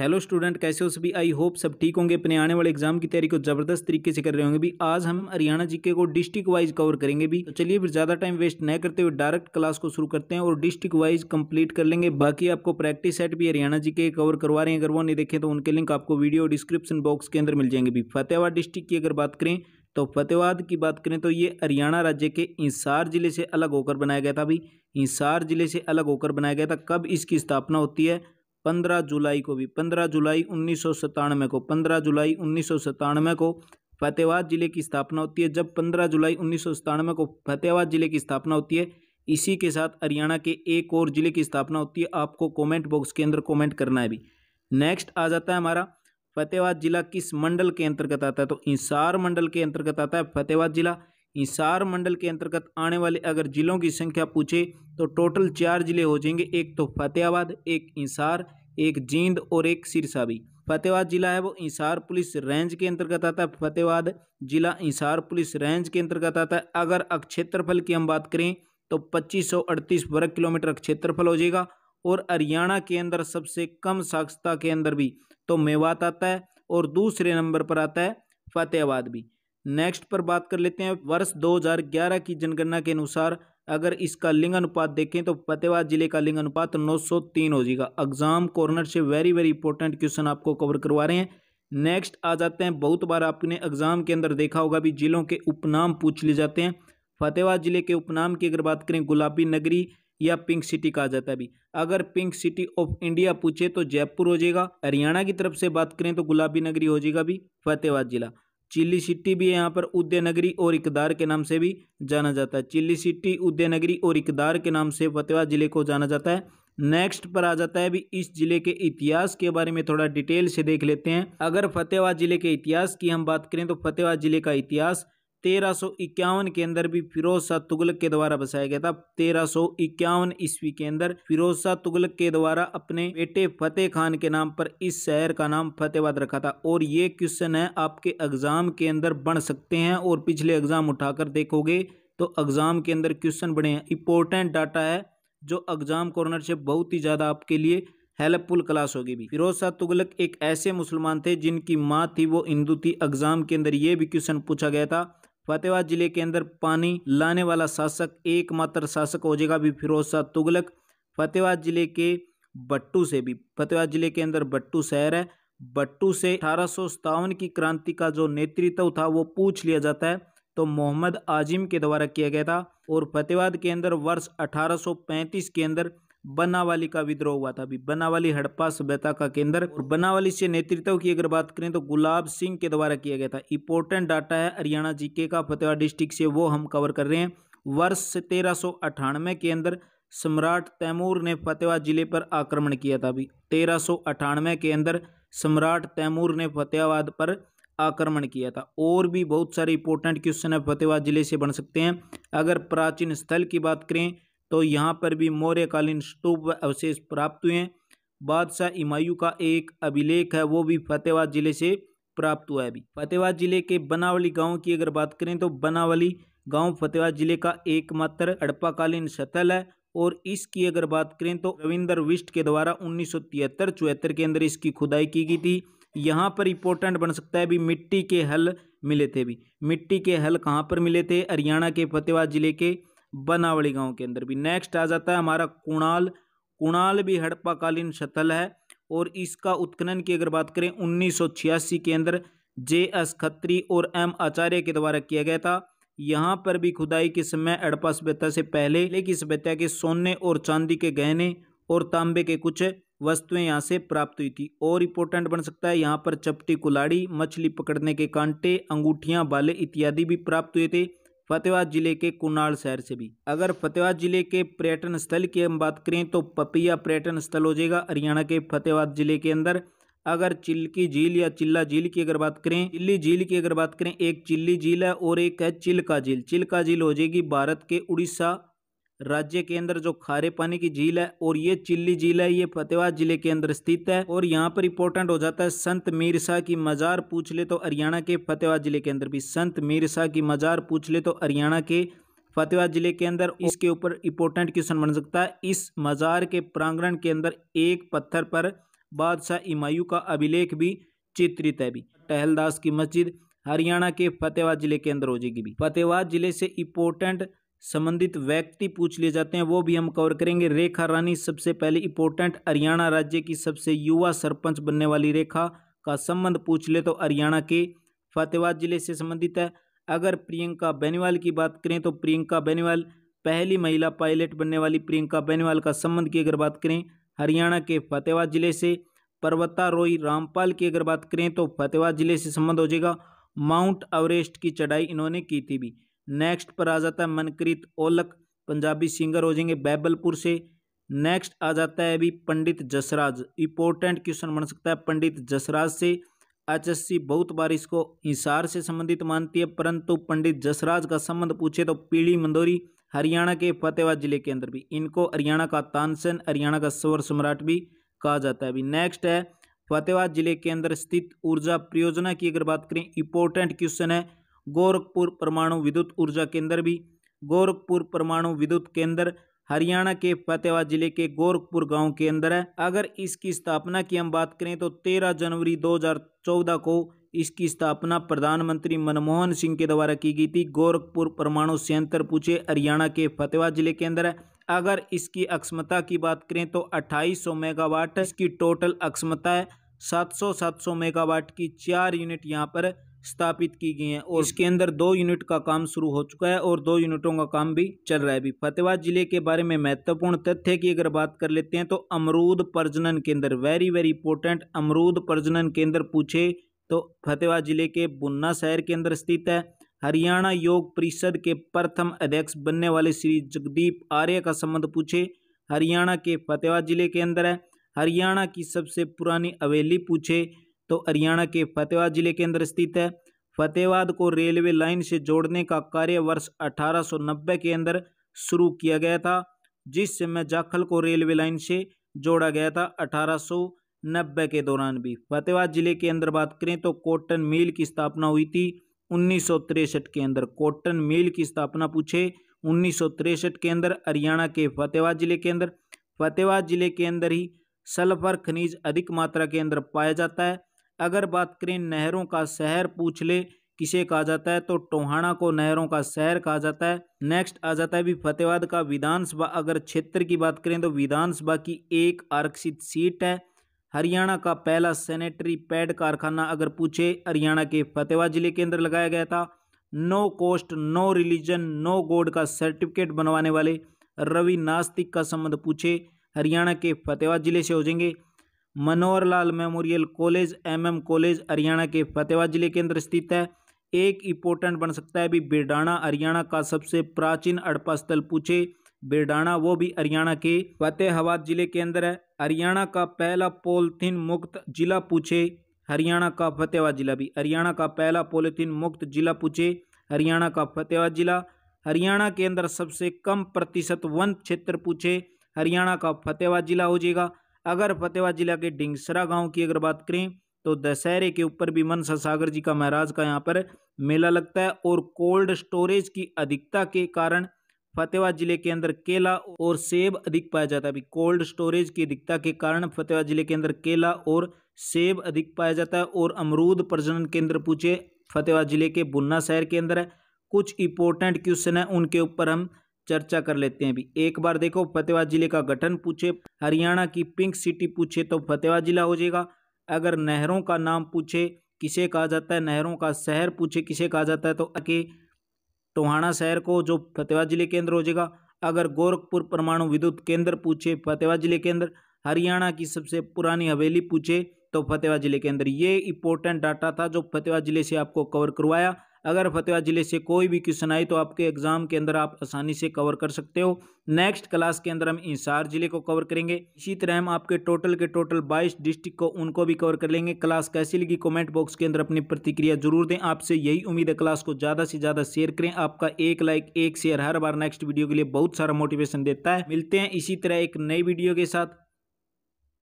hello student कैसे हो सभी आई होप सब ठीक होंगे अपने आने वाले एग्जाम की तैयारी को जबरदस्त तरीके से कर रहे होंगे भी आज हम हरियाणा जीके को डिस्ट्रिक्ट वाइज कवर करेंगे भी तो चलिए फिर ज्यादा टाइम वेस्ट न करते हुए डायरेक्ट क्लास को शुरू करते हैं और डिस्ट्रिक्ट वाइज कंप्लीट कर लेंगे बाकी आपको प्रैक्टिस सेट भी हरियाणा जीके कवर करवा रहे हैं अगर वो नहीं देखें तो उनके लिंक आपको वीडियो डिस्क्रिप्शन बॉक्स के अंदर मिल जाएंगे भी फतेहाबाद डिस्ट्रिक्ट की अगर बात करें तो फतेहाबाद की बात करें तो ये हरियाणा राज्य के इंसार जिले से अलग होकर बनाया गया था अभी इंसार जिले से अलग होकर बनाया गया था कब इसकी स्थापना होती है पंद्रह जुलाई को भी पंद्रह जुलाई उन्नीस सौ सतानवे को पंद्रह जुलाई उन्नीस सौ सतानवे को फतेहाबाद जिले की स्थापना होती है जब पंद्रह जुलाई उन्नीस सौ सतानवे को फतेहाबाद जिले की स्थापना होती है इसी के साथ हरियाणा के एक और जिले की स्थापना होती है आपको कमेंट बॉक्स के अंदर कमेंट करना है भी नेक्स्ट आ जाता है हमारा फतेहाबाद जिला किस मंडल के अंतर्गत आता है तो इंसार मंडल के अंतर्गत आता है फतेहाबाद जिला हिसार मंडल के अंतर्गत आने वाले अगर जिलों की संख्या पूछे तो टोटल चार जिले हो जाएंगे एक तो फतेहाबाद एक हिसार एक जींद और एक सिरसा भी फतेहाबाद जिला है वो हिसार पुलिस रेंज के अंतर्गत आता है फतेहाबाद जिला हिसार पुलिस रेंज के अंतर्गत आता है अगर अक्षेत्रफल की हम बात करें तो पच्चीस वर्ग किलोमीटर क्षेत्रफल हो जाएगा और हरियाणा के अंदर सबसे कम साक्षरता के अंदर भी तो मेवात आता है और दूसरे नंबर पर आता है फतेहाबाद भी नेक्स्ट पर बात कर लेते हैं वर्ष 2011 की जनगणना के अनुसार अगर इसका लिंग अनुपात देखें तो फतेहबाद जिले का लिंग अनुपात 903 हो जाएगा एग्जाम कॉर्नर से वेरी वेरी इंपॉर्टेंट क्वेश्चन आपको कवर करवा रहे हैं नेक्स्ट आ जाते हैं बहुत बार आपने एग्जाम के अंदर देखा होगा भी जिलों के उपनाम पूछ लिए जाते हैं फ़तेहबाद जिले के उपनाम की अगर बात करें गुलाबी नगरी या पिंक सिटी कहा जाता है अभी अगर पिंक सिटी ऑफ इंडिया पूछे तो जयपुर हो जाएगा हरियाणा की तरफ से बात करें तो गुलाबी नगरी हो जाएगा भी फतेहबाद जिला चिल्ली सिटी भी यहाँ पर उदयनगरी और इकदार के नाम से भी जाना जाता है चिल्ली सिटी उदयनगरी और इकदार के नाम से फतेहाबाद जिले को जाना जाता है नेक्स्ट पर आ जाता है भी इस जिले के इतिहास के बारे में थोड़ा डिटेल से देख लेते हैं अगर फतेहाबाद जिले के इतिहास की हम बात करें तो फतेहाबाद जिले का इतिहास तेरह सौ इक्यावन के अंदर भी फिरोज शाह तुगलक के द्वारा बसाया गया था तेरह सौ इक्यावन ईस्वी के अंदर फिरोज शाह तुगलक के द्वारा अपने बेटे फतेह खान के नाम पर इस शहर का नाम फतेहबाद रखा था और ये क्वेश्चन है आपके एग्जाम के अंदर बन सकते हैं और पिछले एग्जाम उठाकर देखोगे तो एग्जाम के अंदर क्वेश्चन बने हैं इंपॉर्टेंट डाटा है जो एग्जाम कॉर्नर से बहुत ही ज़्यादा आपके लिए हेल्पफुल क्लास होगी भी फिरोज शाह तुगलक एक ऐसे मुसलमान थे जिनकी माँ थी वो हिंदू थी एग्जाम के अंदर ये भी क्वेश्चन पूछा गया था फतेहाबाद जिले के अंदर पानी लाने वाला शासक एकमात्र शासक हो जाएगा भी फिरोज शाह तुगलक फतेहाबाद जिले के बट्टू से भी फतेहाबाद जिले के अंदर बट्टू शहर है बट्टू से अठारह की क्रांति का जो नेतृत्व था वो पूछ लिया जाता है तो मोहम्मद आजिम के द्वारा किया गया था और फतेहाबाद के अंदर वर्ष 1835 के अंदर बनावाली का विद्रोह हुआ था अभी बनावाली हड़प्पा सभ्यता का केंद्र और बनावाली से नेतृत्व की अगर बात करें तो गुलाब सिंह के द्वारा किया गया था इंपोर्टेंट डाटा है हरियाणा जीके का फतेहा डिस्ट्रिक्ट से वो हम कवर कर रहे हैं वर्ष तेरह के अंदर सम्राट तैमूर ने फतेहा जिले पर आक्रमण किया था अभी तेरह के अंदर सम्राट तैमूर ने फतेहाबाद पर आक्रमण किया था और भी बहुत सारे इंपोर्टेंट क्वेश्चन है फतेहाबाद जिले से बन सकते हैं अगर प्राचीन स्थल की बात करें तो यहाँ पर भी मौर्यकालीन स्तूप व अवशेष प्राप्त हुए हैं बादशाह इमायू का एक अभिलेख है वो भी फतेहाबाद जिले से प्राप्त हुआ है अभी फतेहाबाद जिले के बनावली गांव की अगर बात करें तो बनावली गांव फतेहाबाद जिले का एकमात्र हड़प्पाकालीन स्थल है और इसकी अगर बात करें तो रविंदर विष्ट के द्वारा उन्नीस सौ तिहत्तर चौहत्तर के अंदर इसकी खुदाई की गई थी यहाँ पर इंपॉर्टेंट बन सकता है भी मिट्टी के हल मिले थे भी मिट्टी के हल कहाँ पर मिले थे हरियाणा के फतेहाबाद जिले के बनावली गांव के अंदर भी नेक्स्ट आ जाता है हमारा कुणाल कुणाल भी हड़प्पाकालीन शतल है और इसका उत्खनन की अगर बात करें छियासी के अंदर जे एस खत्री और एम आचार्य के द्वारा किया गया था यहाँ पर भी खुदाई के समय अड़पा सभ्यता से पहले लेकिन सभ्यता के सोने और चांदी के गहने और तांबे के कुछ वस्तुएं यहाँ से प्राप्त हुई थी और इम्पोर्टेंट बन सकता है यहाँ पर चपटी कुलाड़ी मछली पकड़ने के कांटे अंगूठियाँ बाले इत्यादि भी प्राप्त हुए थे फतेहाबाद जिले के कुनाल शहर से भी अगर फतेहाबाद जिले के पर्यटन स्थल की हम बात करें तो पपिया पर्यटन स्थल हो जाएगा हरियाणा के फतेहाबाद जिले के अंदर अगर चिल्की झील या चिल्ला झील की अगर बात करें चिल्ली झील की अगर बात करें एक चिल्ली झील है और एक है चिल्का झील चिल्का झील हो जाएगी भारत के उड़ीसा राज्य के अंदर जो खारे पानी की झील है और ये चिल्ली झील है ये फतेहाबाद जिले के अंदर स्थित है और यहाँ पर इंपोर्टेंट हो जाता है संत मीर शाह की मजार पूछ ले तो हरियाणा के फतेहाबाद जिले के अंदर भी संत मीर शाह की मजार पूछ ले तो हरियाणा के फतेहाबाद जिले के अंदर इसके ऊपर इंपोर्टेंट क्वेश्चन बन सकता है इस मजार के प्रांगण के अंदर एक पत्थर पर बादशाह इमायू का अभिलेख भी चित्रित है भी टहलदास की मस्जिद हरियाणा के फतेहाबाद जिले के अंदर हो जाएगी भी फतेहाबाद जिले से इंपोर्टेंट संबंधित व्यक्ति पूछ लिए जाते हैं वो भी हम कवर करेंगे रेखा रानी सबसे पहले इंपोर्टेंट हरियाणा राज्य की सबसे युवा सरपंच बनने वाली रेखा का संबंध पूछ ले तो हरियाणा के फतेहाबाद जिले से संबंधित है अगर प्रियंका बेनीवाल की बात करें तो प्रियंका बेनीवाल पहली महिला पायलट बनने वाली प्रियंका बेनीवाल का संबंध की अगर बात करें हरियाणा के फतेहाबाद जिले से पर्वतारोही रामपाल की अगर बात करें तो फतेहाबाद जिले से संबंध हो जाएगा माउंट एवरेस्ट की चढ़ाई इन्होंने की थी भी नेक्स्ट पर आ जाता है मनकृत ओलक पंजाबी सिंगर हो जाएंगे बैबलपुर से नेक्स्ट आ जाता है अभी पंडित जसराज इंपॉर्टेंट क्वेश्चन बन सकता है पंडित जसराज से एच बहुत बार इसको हिसार से संबंधित मानती है परंतु पंडित जसराज का संबंध पूछे तो पीली मंदोरी हरियाणा के फतेहबाद जिले के अंदर भी इनको हरियाणा का तानसेन हरियाणा का स्वर सम्राट भी कहा जाता है अभी नेक्स्ट है फतेहबाद जिले के अंदर स्थित ऊर्जा परियोजना की अगर बात करें इंपॉर्टेंट क्वेश्चन है गोरखपुर परमाणु विद्युत ऊर्जा केंद्र भी गोरखपुर परमाणु विद्युत केंद्र हरियाणा के फतेहाबाद जिले के गोरखपुर गांव के अंदर है अगर इसकी स्थापना की हम बात करें तो 13 जनवरी 2014 को इसकी स्थापना प्रधानमंत्री मनमोहन सिंह के द्वारा की गई थी गोरखपुर परमाणु संयंत्र पूछे हरियाणा के फतेहाबाद जिले के अंदर है अगर इसकी अक्षमता की बात करें तो 2800 मेगावाट इसकी टोटल अक्षमता है सात सौ मेगावाट की चार यूनिट यहाँ पर स्थापित की गई हैं और इसके अंदर दो यूनिट का काम शुरू हो चुका है और दो यूनिटों का काम भी चल रहा है अभी फतेहाबाद जिले के बारे में महत्वपूर्ण तथ्य की अगर बात कर लेते हैं तो अमरूद प्रजनन केंद्र वेरी वेरी इंपॉर्टेंट अमरूद प्रजनन केंद्र पूछे तो फतेहाबाद जिले के बुन्ना शहर के अंदर स्थित है हरियाणा योग परिषद के प्रथम अध्यक्ष बनने वाले श्री जगदीप आर्य का संबंध पूछे हरियाणा के फतेहाबाद जिले के अंदर है हरियाणा की सबसे पुरानी हवेली पूछे तो हरियाणा के फतेहाबाद जिले के अंदर स्थित है फतेहाबाद को रेलवे लाइन से जोड़ने का कार्य वर्ष 1890 के अंदर शुरू किया गया था जिससे समय जाखल को रेलवे लाइन से जोड़ा गया था 1890 के दौरान भी फतेहाबाद जिले के अंदर बात करें तो कॉटन मिल की स्थापना हुई थी उन्नीस के अंदर कॉटन मिल की स्थापना पूछे उन्नीस के अंदर हरियाणा के फतेहाबाद जिले के अंदर फतेहाबाद जिले के अंदर ही सल्फर खनिज अधिक मात्रा के अंदर पाया जाता है अगर बात करें नहरों का शहर पूछ ले किसे कहा जाता है तो टोहाना को नहरों का शहर कहा जाता है नेक्स्ट आ जाता है भी फतेहबाद का विधानसभा अगर क्षेत्र की बात करें तो विधानसभा की एक आरक्षित सीट है हरियाणा का पहला सैनिटरी पैड कारखाना अगर पूछे हरियाणा के फतेहबाद जिले के अंदर लगाया गया था no caste no religion no god का सर्टिफिकेट बनवाने वाले रवि नास्तिक का संबंध पूछे हरियाणा के फतेहबाद जिले से हो जाएंगे Manohar Lal memorial college MM college Haryana के फतेहाबाद जिले के अंदर स्थित है एक इंपोर्टेंट बन सकता है भी बिरडाना हरियाणा का सबसे प्राचीन अड़पा स्थल पूछे बिरडाना वो भी हरियाणा के फतेहाबाद जिले के अंदर है हरियाणा का पहला पोलथिन मुक्त जिला पूछे हरियाणा का फतेहाबाद जिला भी हरियाणा का पहला पोलिथिन मुक्त जिला पूछे हरियाणा का फतेहाबाद जिला हरियाणा के अंदर सबसे कम प्रतिशत वन क्षेत्र पूछे हरियाणा का फतेहाबाद जिला हो जाएगा अगर फतेहा जिला के डिंगसरा गांव की अगर बात करें तो दशहरे के ऊपर भी मनसा सागर जी का महाराज का यहाँ पर मेला लगता है और कोल्ड स्टोरेज की अधिकता के कारण फतेहा जिले के अंदर केला और सेब अधिक पाया जाता है अभी कोल्ड स्टोरेज की अधिकता के कारण फतेहा जिले के अंदर केला और सेब अधिक पाया जाता है और अमरूद प्रजनन केंद्र पूछे फतेहा जिले के बुन्ना शहर के अंदर है कुछ इंपॉर्टेंट क्वेश्चन है उनके ऊपर हम चर्चा कर लेते हैं अभी एक बार देखो फतेहाबाद जिले का गठन पूछे हरियाणा की पिंक सिटी पूछे तो फतेहाबाद जिला हो जाएगा अगर नहरों का नाम पूछे किसे कहा जाता है नहरों का शहर पूछे किसे कहा जाता है तो अके टोहाना शहर को जो फतेहाबाद जिले के अंदर हो जाएगा अगर गोरखपुर परमाणु विद्युत केंद्र पूछे फतेहाबाद जिले के अंदर हरियाणा की सबसे पुरानी हवेली पूछे तो फतेहाबाद जिले के अंदर ये इंपॉर्टेंट डाटा था जो फतेहाबाद जिले से आपको कवर करवाया अगर फतेहा ज़िले से कोई भी क्वेश्चन आए तो आपके एग्ज़ाम के अंदर आप आसानी से कवर कर सकते हो नेक्स्ट क्लास के अंदर हम इंसार ज़िले को कवर करेंगे इसी तरह हम आपके टोटल के टोटल बाईस डिस्ट्रिक्ट को उनको भी कवर कर लेंगे क्लास कैसी लगी कॉमेंट बॉक्स के अंदर अपनी प्रतिक्रिया जरूर दें आपसे यही उम्मीद है क्लास को ज़्यादा से ज़्यादा शेयर करें आपका एक लाइक एक शेयर हर बार नेक्स्ट वीडियो के लिए बहुत सारा मोटिवेशन देता है मिलते हैं इसी तरह एक नई वीडियो के साथ